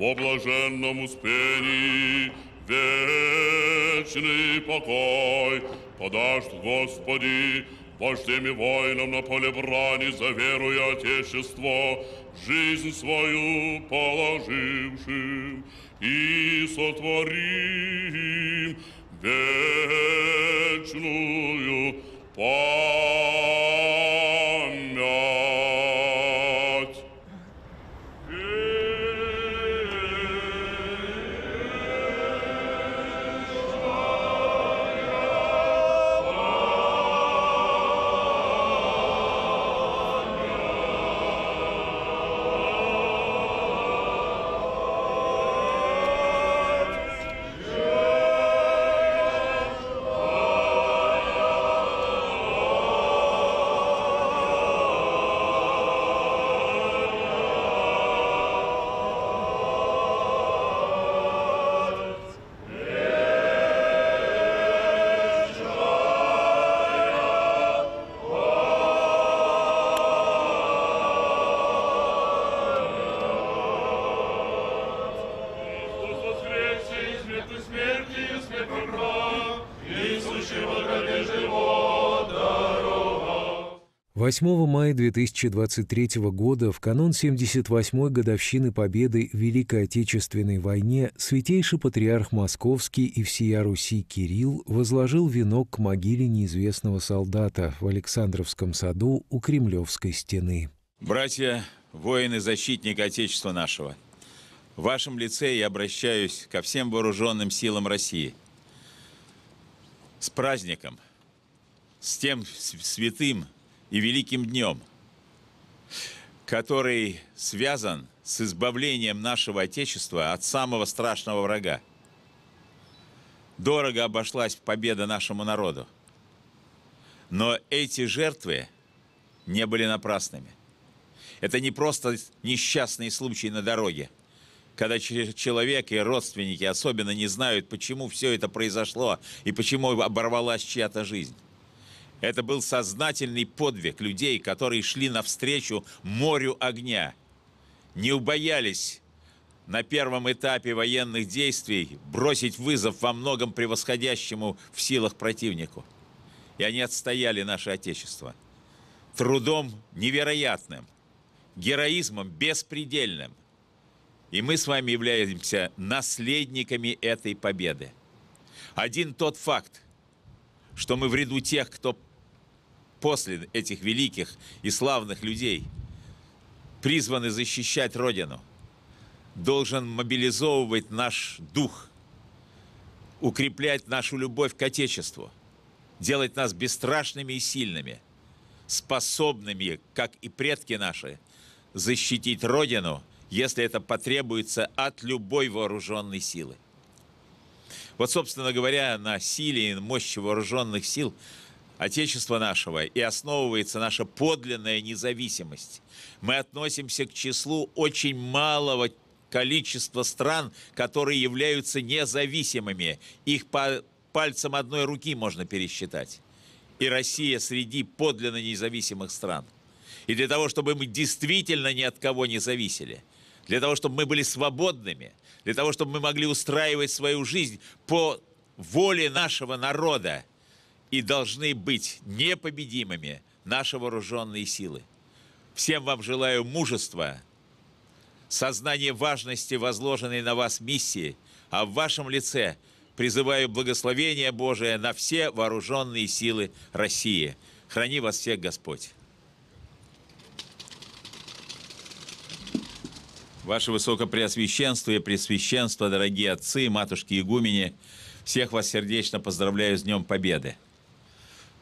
во блаженном успении вечный покой подаст Господи вождями воинам на поле брани за веру и Отечество, жизнь свою положившим и сотворим вечную память. 8 мая 2023 года, в канун 78-й годовщины победы в Великой Отечественной войне, святейший патриарх Московский и всея Руси Кирилл возложил венок к могиле неизвестного солдата в Александровском саду у Кремлевской стены. Братья, воины, защитник Отечества нашего, в вашем лице я обращаюсь ко всем вооруженным силам России – с праздником, с тем святым и великим днем, который связан с избавлением нашего Отечества от самого страшного врага. Дорого обошлась победа нашему народу. Но эти жертвы не были напрасными. Это не просто несчастный случай на дороге – когда человек и родственники особенно не знают, почему все это произошло и почему оборвалась чья-то жизнь. Это был сознательный подвиг людей, которые шли навстречу морю огня. Не убоялись на первом этапе военных действий бросить вызов во многом превосходящему в силах противнику. И они отстояли наше Отечество. Трудом невероятным, героизмом беспредельным – и мы с вами являемся наследниками этой победы. Один тот факт, что мы в ряду тех, кто после этих великих и славных людей призваны защищать Родину, должен мобилизовывать наш дух, укреплять нашу любовь к Отечеству, делать нас бесстрашными и сильными, способными, как и предки наши, защитить Родину – если это потребуется от любой вооруженной силы. Вот, собственно говоря, на силе и мощи вооруженных сил Отечества нашего и основывается наша подлинная независимость. Мы относимся к числу очень малого количества стран, которые являются независимыми. Их по пальцам одной руки можно пересчитать. И Россия среди подлинно независимых стран. И для того, чтобы мы действительно ни от кого не зависели – для того, чтобы мы были свободными, для того, чтобы мы могли устраивать свою жизнь по воле нашего народа и должны быть непобедимыми наши вооруженные силы. Всем вам желаю мужества, сознания важности возложенной на вас миссии, а в вашем лице призываю благословения Божие на все вооруженные силы России. Храни вас всех Господь! Ваше Высокопреосвященство и Пресвященство, дорогие отцы, матушки игумени, всех вас сердечно поздравляю с Днем Победы.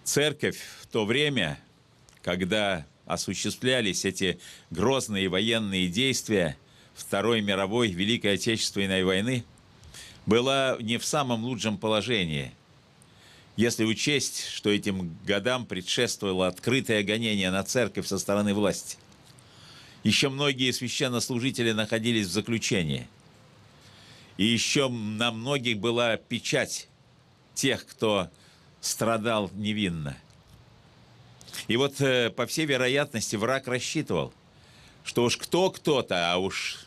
Церковь в то время, когда осуществлялись эти грозные военные действия Второй мировой Великой Отечественной войны, была не в самом лучшем положении. Если учесть, что этим годам предшествовало открытое гонение на церковь со стороны власти – еще многие священнослужители находились в заключении. И еще на многих была печать тех, кто страдал невинно. И вот, э, по всей вероятности, враг рассчитывал, что уж кто кто-то, а уж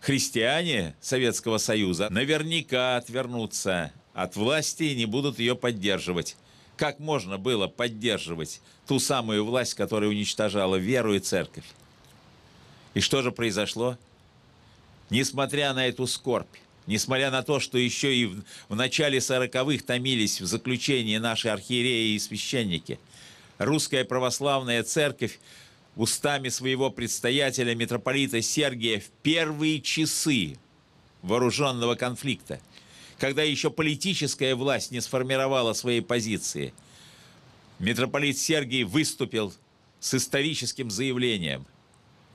христиане Советского Союза наверняка отвернутся от власти и не будут ее поддерживать. Как можно было поддерживать ту самую власть, которая уничтожала веру и церковь? И что же произошло? Несмотря на эту скорбь, несмотря на то, что еще и в, в начале 40-х томились в заключении наши архиереи и священники, русская православная церковь устами своего предстоятеля митрополита Сергия в первые часы вооруженного конфликта, когда еще политическая власть не сформировала своей позиции, митрополит Сергий выступил с историческим заявлением –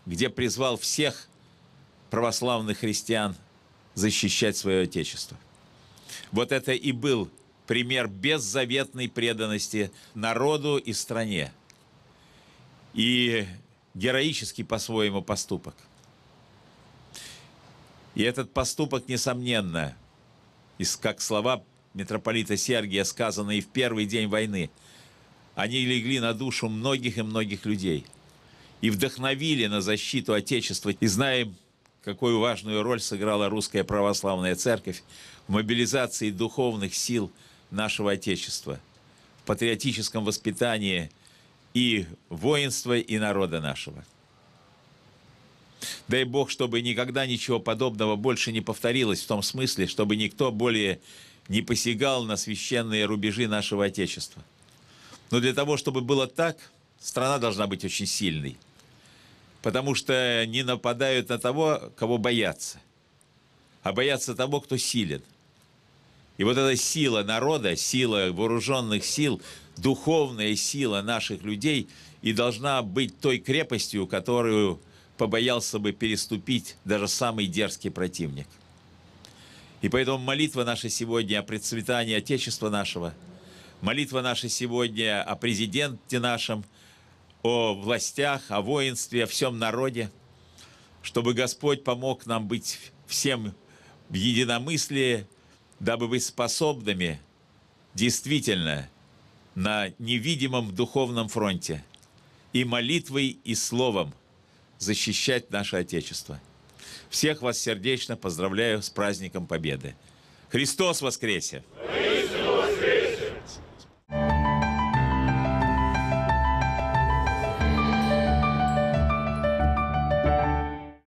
где призвал всех православных христиан защищать свое Отечество. Вот это и был пример беззаветной преданности народу и стране. И героический по-своему поступок. И этот поступок, несомненно, как слова митрополита Сергия, сказанные в первый день войны, они легли на душу многих и многих людей – и вдохновили на защиту Отечества. И знаем, какую важную роль сыграла Русская Православная Церковь в мобилизации духовных сил нашего Отечества, в патриотическом воспитании и воинства, и народа нашего. Дай Бог, чтобы никогда ничего подобного больше не повторилось в том смысле, чтобы никто более не посягал на священные рубежи нашего Отечества. Но для того, чтобы было так, страна должна быть очень сильной – потому что не нападают на того, кого боятся, а боятся того, кто силен. И вот эта сила народа, сила вооруженных сил, духовная сила наших людей и должна быть той крепостью, которую побоялся бы переступить даже самый дерзкий противник. И поэтому молитва наша сегодня о процветании Отечества нашего, молитва наша сегодня о президенте нашем – о властях, о воинстве, о всем народе, чтобы Господь помог нам быть всем в единомыслии, дабы быть способными действительно на невидимом духовном фронте и молитвой, и словом защищать наше Отечество. Всех вас сердечно поздравляю с праздником Победы. Христос воскресе!